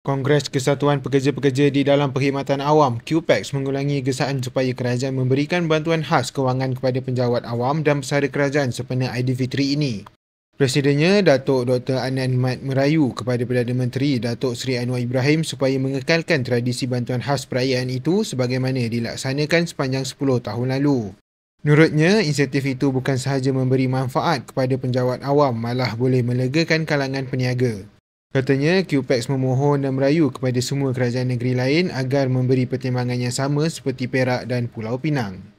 Kongres Kesatuan Pekerja-Pekerja di dalam Perkhidmatan Awam, QPEX, mengulangi gesaan supaya kerajaan memberikan bantuan khas kewangan kepada penjawat awam dan pesara kerajaan sepenuh IDV3 ini. Presidennya, Datuk Dr. Anand Mat Merayu kepada Perdana Menteri Datuk Seri Anwar Ibrahim supaya mengekalkan tradisi bantuan khas perayaan itu sebagaimana dilaksanakan sepanjang 10 tahun lalu. Menurutnya, insentif itu bukan sahaja memberi manfaat kepada penjawat awam malah boleh melegakan kalangan peniaga. Katanya QPEX memohon dan merayu kepada semua kerajaan negeri lain agar memberi pertimbangan yang sama seperti Perak dan Pulau Pinang.